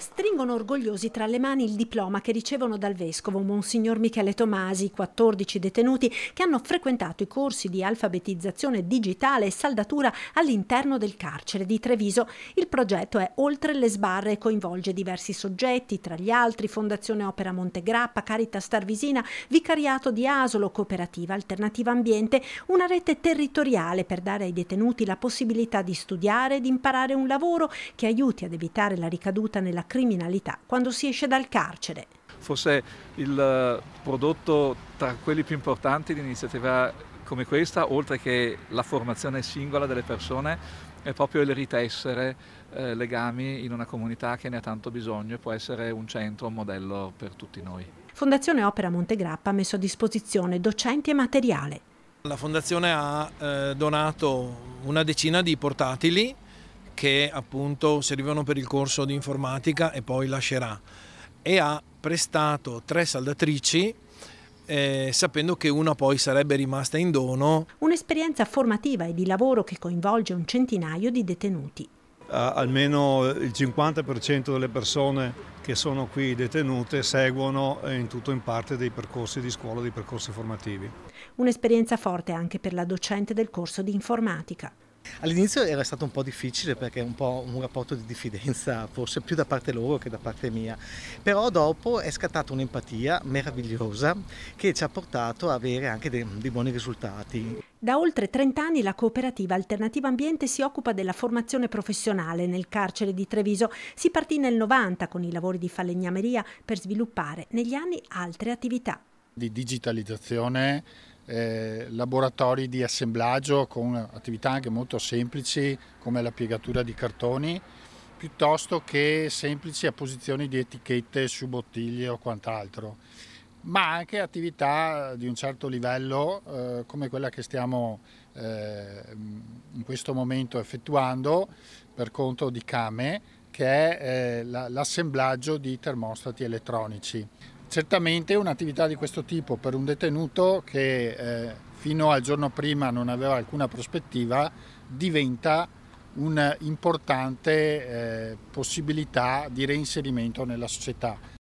Stringono orgogliosi tra le mani il diploma che ricevono dal vescovo Monsignor Michele Tomasi, 14 detenuti che hanno frequentato i corsi di alfabetizzazione digitale e saldatura all'interno del carcere di Treviso. Il progetto è Oltre le sbarre e coinvolge diversi soggetti, tra gli altri Fondazione Opera Montegrappa, Caritas Tarvisina, Vicariato di Asolo, Cooperativa Alternativa Ambiente, una rete territoriale per dare ai detenuti la possibilità di studiare e di imparare un lavoro che aiuti ad evitare la ricaduta nella criminalità quando si esce dal carcere. Forse il eh, prodotto tra quelli più importanti di un'iniziativa come questa, oltre che la formazione singola delle persone, è proprio il ritessere eh, legami in una comunità che ne ha tanto bisogno e può essere un centro, un modello per tutti noi. Fondazione Opera Montegrappa ha messo a disposizione docenti e materiale. La Fondazione ha eh, donato una decina di portatili che appunto servivano per il corso di informatica e poi lascerà e ha prestato tre saldatrici eh, sapendo che una poi sarebbe rimasta in dono. Un'esperienza formativa e di lavoro che coinvolge un centinaio di detenuti. Uh, almeno il 50% delle persone che sono qui detenute seguono eh, in tutto o in parte dei percorsi di scuola, dei percorsi formativi. Un'esperienza forte anche per la docente del corso di informatica. All'inizio era stato un po' difficile perché un po' un rapporto di diffidenza, forse più da parte loro che da parte mia, però dopo è scattata un'empatia meravigliosa che ci ha portato a avere anche dei, dei buoni risultati. Da oltre 30 anni la cooperativa Alternativa Ambiente si occupa della formazione professionale nel carcere di Treviso. Si partì nel 90 con i lavori di falegnameria per sviluppare negli anni altre attività. Di digitalizzazione eh, laboratori di assemblaggio con attività anche molto semplici come la piegatura di cartoni piuttosto che semplici apposizioni di etichette su bottiglie o quant'altro ma anche attività di un certo livello eh, come quella che stiamo eh, in questo momento effettuando per conto di Came che è eh, l'assemblaggio di termostati elettronici. Certamente un'attività di questo tipo per un detenuto che eh, fino al giorno prima non aveva alcuna prospettiva diventa un'importante eh, possibilità di reinserimento nella società.